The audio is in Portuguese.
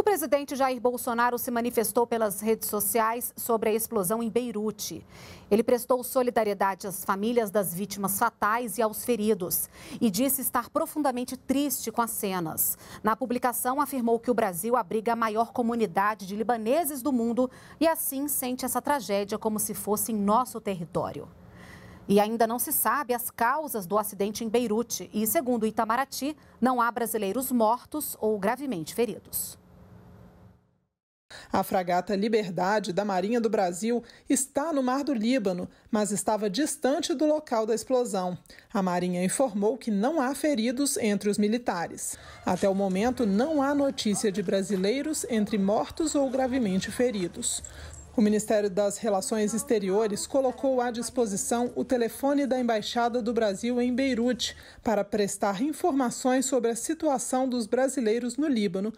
O presidente Jair Bolsonaro se manifestou pelas redes sociais sobre a explosão em Beirute. Ele prestou solidariedade às famílias das vítimas fatais e aos feridos e disse estar profundamente triste com as cenas. Na publicação, afirmou que o Brasil abriga a maior comunidade de libaneses do mundo e assim sente essa tragédia como se fosse em nosso território. E ainda não se sabe as causas do acidente em Beirute. E, segundo Itamaraty, não há brasileiros mortos ou gravemente feridos. A fragata Liberdade da Marinha do Brasil está no mar do Líbano, mas estava distante do local da explosão. A Marinha informou que não há feridos entre os militares. Até o momento, não há notícia de brasileiros entre mortos ou gravemente feridos. O Ministério das Relações Exteriores colocou à disposição o telefone da Embaixada do Brasil em Beirute para prestar informações sobre a situação dos brasileiros no Líbano,